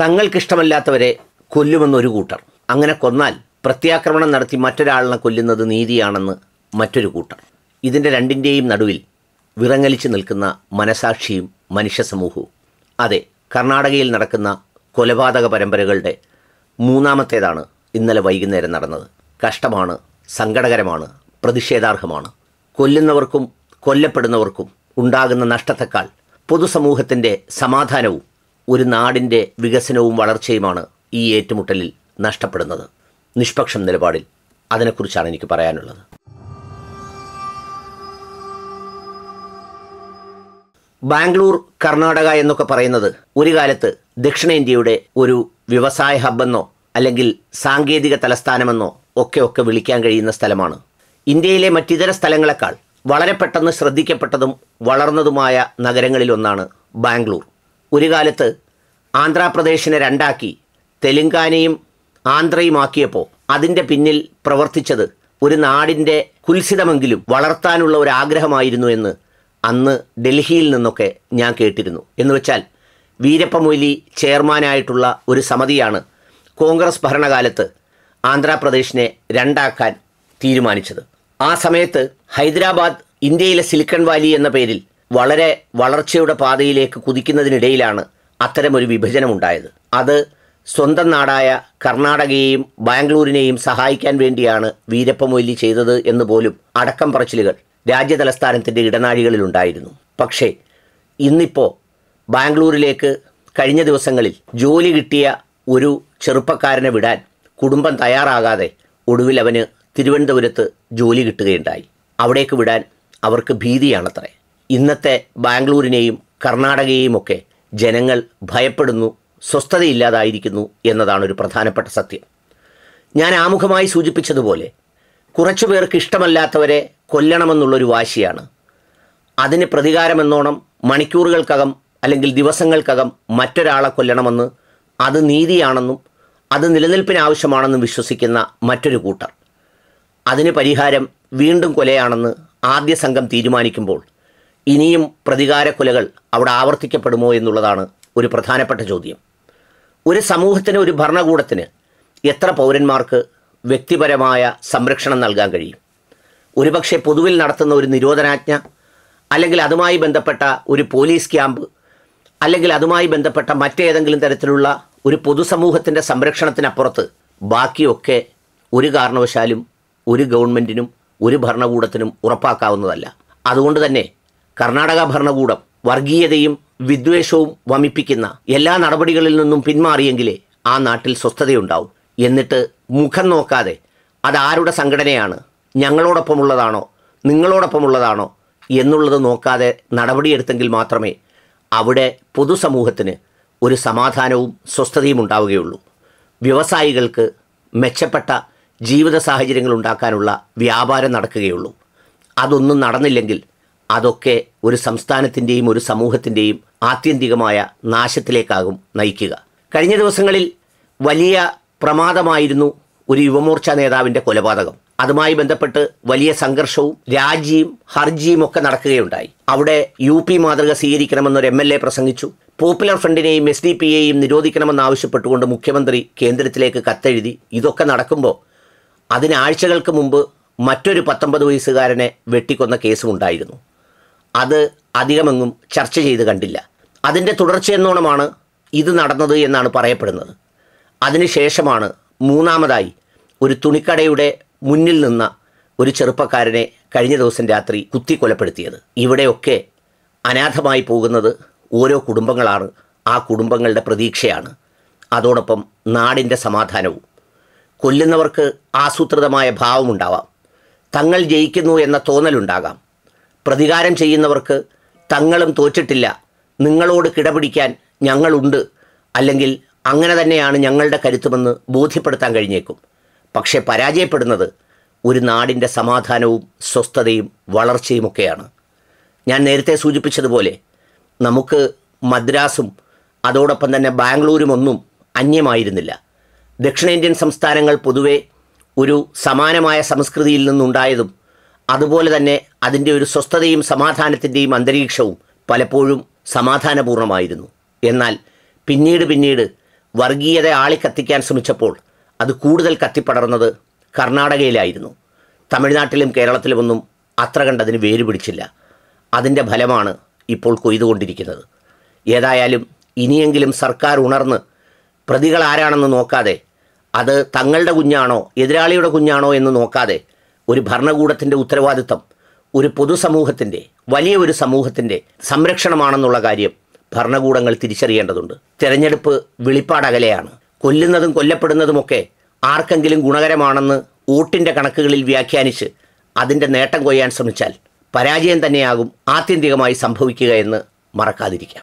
തങ്ങൾക്കിഷ്ടമല്ലാത്തവരെ കൊല്ലുമെന്നൊരു കൂട്ടർ അങ്ങനെ കൊന്നാൽ പ്രത്യാക്രമണം നടത്തി മറ്റൊരാളിനെ കൊല്ലുന്നത് നീതിയാണെന്ന് മറ്റൊരു കൂട്ടർ ഇതിൻ്റെ രണ്ടിൻ്റെയും നടുവിൽ വിറങ്ങലിച്ച് നിൽക്കുന്ന മനസാക്ഷിയും മനുഷ്യ സമൂഹവും അതെ കർണാടകയിൽ നടക്കുന്ന കൊലപാതക പരമ്പരകളുടെ മൂന്നാമത്തേതാണ് ഇന്നലെ വൈകുന്നേരം നടന്നത് കഷ്ടമാണ് സങ്കടകരമാണ് പ്രതിഷേധാർഹമാണ് കൊല്ലുന്നവർക്കും കൊല്ലപ്പെടുന്നവർക്കും ഉണ്ടാകുന്ന നഷ്ടത്തെക്കാൾ പൊതുസമൂഹത്തിൻ്റെ സമാധാനവും ഒരു നാടിൻ്റെ വികസനവും വളർച്ചയുമാണ് ഈ ഏറ്റുമുട്ടലിൽ നഷ്ടപ്പെടുന്നത് നിഷ്പക്ഷം നിലപാടിൽ അതിനെക്കുറിച്ചാണ് എനിക്ക് പറയാനുള്ളത് ബാംഗ്ലൂർ കർണാടക എന്നൊക്കെ പറയുന്നത് ഒരു കാലത്ത് ദക്ഷിണേന്ത്യയുടെ ഒരു വ്യവസായ ഹബ്ബെന്നോ അല്ലെങ്കിൽ സാങ്കേതിക തലസ്ഥാനമെന്നോ ഒക്കെ ഒക്കെ വിളിക്കാൻ കഴിയുന്ന സ്ഥലമാണ് ഇന്ത്യയിലെ മറ്റിതര സ്ഥലങ്ങളെക്കാൾ വളരെ പെട്ടെന്ന് ശ്രദ്ധിക്കപ്പെട്ടതും വളർന്നതുമായ നഗരങ്ങളിലൊന്നാണ് ബാംഗ്ലൂർ ഒരു കാലത്ത് ആന്ധ്രാപ്രദേശിനെ രണ്ടാക്കി തെലുങ്കാനയും ആന്ധ്രയുമാക്കിയപ്പോൾ അതിൻ്റെ പിന്നിൽ പ്രവർത്തിച്ചത് ഒരു നാടിൻ്റെ കുൽസിതമെങ്കിലും വളർത്താനുള്ള ഒരു ആഗ്രഹമായിരുന്നു എന്ന് അന്ന് ഡൽഹിയിൽ നിന്നൊക്കെ ഞാൻ കേട്ടിരുന്നു എന്ന് വെച്ചാൽ വീരപ്പമൊയ്ലി ചെയർമാനായിട്ടുള്ള ഒരു സമിതിയാണ് കോൺഗ്രസ് ഭരണകാലത്ത് ആന്ധ്രാപ്രദേശിനെ രണ്ടാക്കാൻ തീരുമാനിച്ചത് ആ സമയത്ത് ഹൈദരാബാദ് ഇന്ത്യയിലെ സിലിക്കൺ വാലി എന്ന പേരിൽ വളരെ വളർച്ചയുടെ പാതയിലേക്ക് കുതിക്കുന്നതിനിടയിലാണ് അത്തരമൊരു വിഭജനമുണ്ടായത് അത് സ്വന്തം നാടായ കർണാടകയെയും ബാംഗ്ലൂരിനെയും സഹായിക്കാൻ വേണ്ടിയാണ് വീരപ്പമൊയ്ലി ചെയ്തത് എന്ന് പോലും അടക്കം പറച്ചിലുകൾ രാജ്യതലസ്ഥാനത്തിൻ്റെ ഇടനാഴികളിലുണ്ടായിരുന്നു പക്ഷേ ഇന്നിപ്പോൾ ബാംഗ്ലൂരിലേക്ക് കഴിഞ്ഞ ദിവസങ്ങളിൽ ജോലി കിട്ടിയ ഒരു ചെറുപ്പക്കാരനെ വിടാൻ കുടുംബം തയ്യാറാകാതെ ഒടുവിൽ അവന് തിരുവനന്തപുരത്ത് ജോലി കിട്ടുകയുണ്ടായി അവിടേക്ക് വിടാൻ അവർക്ക് ഭീതിയാണത്രേ ഇന്നത്തെ ബാംഗ്ലൂരിനെയും ഒക്കെ ജനങ്ങൾ ഭയപ്പെടുന്നു സ്വസ്ഥതയില്ലാതായിരിക്കുന്നു എന്നതാണ് ഒരു പ്രധാനപ്പെട്ട സത്യം ഞാൻ ആമുഖമായി സൂചിപ്പിച്ചതുപോലെ കുറച്ചു പേർക്ക് ഇഷ്ടമല്ലാത്തവരെ കൊല്ലണമെന്നുള്ളൊരു വാശിയാണ് അതിന് പ്രതികാരമെന്നോണം മണിക്കൂറുകൾക്കകം അല്ലെങ്കിൽ ദിവസങ്ങൾക്കകം മറ്റൊരാളെ കൊല്ലണമെന്ന് അത് നീതിയാണെന്നും അത് നിലനിൽപ്പിന് ആവശ്യമാണെന്നും വിശ്വസിക്കുന്ന മറ്റൊരു കൂട്ടർ അതിന് പരിഹാരം വീണ്ടും കൊലയാണെന്ന് ആദ്യ സംഘം തീരുമാനിക്കുമ്പോൾ ഇനിയും പ്രതികാരക്കൊലകൾ അവിടെ ആവർത്തിക്കപ്പെടുമോ എന്നുള്ളതാണ് ഒരു പ്രധാനപ്പെട്ട ചോദ്യം ഒരു സമൂഹത്തിന് ഒരു ഭരണകൂടത്തിന് എത്ര പൗരന്മാർക്ക് വ്യക്തിപരമായ സംരക്ഷണം നൽകാൻ കഴിയും ഒരുപക്ഷെ പൊതുവിൽ നടത്തുന്ന ഒരു നിരോധനാജ്ഞ അല്ലെങ്കിൽ അതുമായി ബന്ധപ്പെട്ട ഒരു പോലീസ് ക്യാമ്പ് അല്ലെങ്കിൽ അതുമായി ബന്ധപ്പെട്ട മറ്റേതെങ്കിലും തരത്തിലുള്ള ഒരു പൊതുസമൂഹത്തിൻ്റെ സംരക്ഷണത്തിനപ്പുറത്ത് ബാക്കിയൊക്കെ ഒരു കാരണവശാലും ഒരു ഗവൺമെൻറ്റിനും ഒരു ഭരണകൂടത്തിനും ഉറപ്പാക്കാവുന്നതല്ല അതുകൊണ്ട് തന്നെ കർണാടക ഭരണകൂടം വർഗീയതയും വിദ്വേഷവും വമിപ്പിക്കുന്ന എല്ലാ നടപടികളിൽ നിന്നും പിന്മാറിയെങ്കിലേ ആ നാട്ടിൽ സ്വസ്ഥതയുണ്ടാവും എന്നിട്ട് മുഖം നോക്കാതെ അതാരുടെ സംഘടനയാണ് ഞങ്ങളോടൊപ്പമുള്ളതാണോ നിങ്ങളോടൊപ്പമുള്ളതാണോ എന്നുള്ളത് നോക്കാതെ നടപടിയെടുത്തെങ്കിൽ മാത്രമേ അവിടെ പൊതുസമൂഹത്തിന് ഒരു സമാധാനവും സ്വസ്ഥതയും ഉണ്ടാവുകയുള്ളൂ വ്യവസായികൾക്ക് മെച്ചപ്പെട്ട ജീവിത സാഹചര്യങ്ങൾ ഉണ്ടാക്കാനുള്ള വ്യാപാരം നടക്കുകയുള്ളൂ അതൊന്നും നടന്നില്ലെങ്കിൽ അതൊക്കെ ഒരു സംസ്ഥാനത്തിൻ്റെയും ഒരു സമൂഹത്തിൻ്റെയും ആത്യന്തികമായ നാശത്തിലേക്കാകും നയിക്കുക കഴിഞ്ഞ ദിവസങ്ങളിൽ വലിയ പ്രമാദമായിരുന്നു ഒരു യുവമോർച്ച നേതാവിൻ്റെ കൊലപാതകം അതുമായി ബന്ധപ്പെട്ട് വലിയ സംഘർഷവും രാജിയും ഹർജിയും ഒക്കെ നടക്കുകയുണ്ടായി അവിടെ യു പി മാതൃക സ്വീകരിക്കണമെന്നൊരു എം എൽ എ പ്രസംഗിച്ചു പോപ്പുലർ ഫ്രണ്ടിനെയും എസ് ഡി പി എയും മുഖ്യമന്ത്രി കേന്ദ്രത്തിലേക്ക് കത്തെഴുതി ഇതൊക്കെ നടക്കുമ്പോൾ അതിനാഴ്ചകൾക്ക് മുമ്പ് മറ്റൊരു പത്തൊമ്പത് വയസ്സുകാരനെ വെട്ടിക്കൊന്ന കേസുമുണ്ടായിരുന്നു അത് അധികമെങ്ങും ചർച്ച ചെയ്ത് കണ്ടില്ല അതിൻ്റെ തുടർച്ചയെന്നോണമാണ് ഇത് നടന്നത് എന്നാണ് പറയപ്പെടുന്നത് അതിനുശേഷമാണ് മൂന്നാമതായി ഒരു തുണിക്കടയുടെ മുന്നിൽ നിന്ന ഒരു ചെറുപ്പക്കാരനെ കഴിഞ്ഞ ദിവസം രാത്രി കുത്തിക്കൊലപ്പെടുത്തിയത് ഇവിടെയൊക്കെ അനാഥമായി പോകുന്നത് ഓരോ കുടുംബങ്ങളാണ് ആ കുടുംബങ്ങളുടെ പ്രതീക്ഷയാണ് അതോടൊപ്പം നാടിൻ്റെ സമാധാനവും കൊല്ലുന്നവർക്ക് ആസൂത്രിതമായ ഭാവമുണ്ടാവാം തങ്ങൾ ജയിക്കുന്നു എന്ന തോന്നലുണ്ടാകാം പ്രതികാരം ചെയ്യുന്നവർക്ക് തങ്ങളും തോറ്റിട്ടില്ല നിങ്ങളോട് കിടപിടിക്കാൻ ഞങ്ങളുണ്ട് അല്ലെങ്കിൽ അങ്ങനെ തന്നെയാണ് ഞങ്ങളുടെ കരുത്തുമെന്ന് ബോധ്യപ്പെടുത്താൻ കഴിഞ്ഞേക്കും പക്ഷേ പരാജയപ്പെടുന്നത് ഒരു നാടിൻ്റെ സമാധാനവും സ്വസ്ഥതയും വളർച്ചയുമൊക്കെയാണ് ഞാൻ നേരത്തെ സൂചിപ്പിച്ചതുപോലെ നമുക്ക് മദ്രാസും അതോടൊപ്പം തന്നെ ബാംഗ്ലൂരും ഒന്നും അന്യമായിരുന്നില്ല ദക്ഷിണേന്ത്യൻ സംസ്ഥാനങ്ങൾ പൊതുവെ ഒരു സമാനമായ സംസ്കൃതിയിൽ നിന്നുണ്ടായതും അതുപോലെ തന്നെ അതിൻ്റെ ഒരു സ്വസ്ഥതയും സമാധാനത്തിൻ്റെയും അന്തരീക്ഷവും പലപ്പോഴും സമാധാനപൂർണമായിരുന്നു എന്നാൽ പിന്നീട് പിന്നീട് വർഗീയത ആളി കത്തിക്കാൻ ശ്രമിച്ചപ്പോൾ അത് കൂടുതൽ കത്തിപ്പടർന്നത് കർണാടകയിലായിരുന്നു തമിഴ്നാട്ടിലും കേരളത്തിലുമൊന്നും അത്ര കണ്ടതിന് വേര് പിടിച്ചില്ല അതിൻ്റെ ഫലമാണ് ഇപ്പോൾ കൊയ്തുകൊണ്ടിരിക്കുന്നത് ഏതായാലും ഇനിയെങ്കിലും സർക്കാർ ഉണർന്ന് പ്രതികൾ ആരാണെന്ന് നോക്കാതെ അത് തങ്ങളുടെ കുഞ്ഞാണോ എതിരാളിയുടെ കുഞ്ഞാണോ എന്ന് നോക്കാതെ ഒരു ഭരണകൂടത്തിൻ്റെ ഉത്തരവാദിത്തം ഒരു പൊതുസമൂഹത്തിൻ്റെ വലിയ ഒരു സമൂഹത്തിൻ്റെ സംരക്ഷണമാണെന്നുള്ള കാര്യം ഭരണകൂടങ്ങൾ തിരിച്ചറിയേണ്ടതുണ്ട് തെരഞ്ഞെടുപ്പ് വെളിപ്പാടകലെയാണ് കൊല്ലുന്നതും കൊല്ലപ്പെടുന്നതുമൊക്കെ ആർക്കെങ്കിലും ഗുണകരമാണെന്ന് വോട്ടിൻ്റെ കണക്കുകളിൽ വ്യാഖ്യാനിച്ച് അതിൻ്റെ നേട്ടം കൊയ്യാൻ ശ്രമിച്ചാൽ പരാജയം തന്നെയാകും ആത്യന്തികമായി സംഭവിക്കുക എന്ന് മറക്കാതിരിക്കാം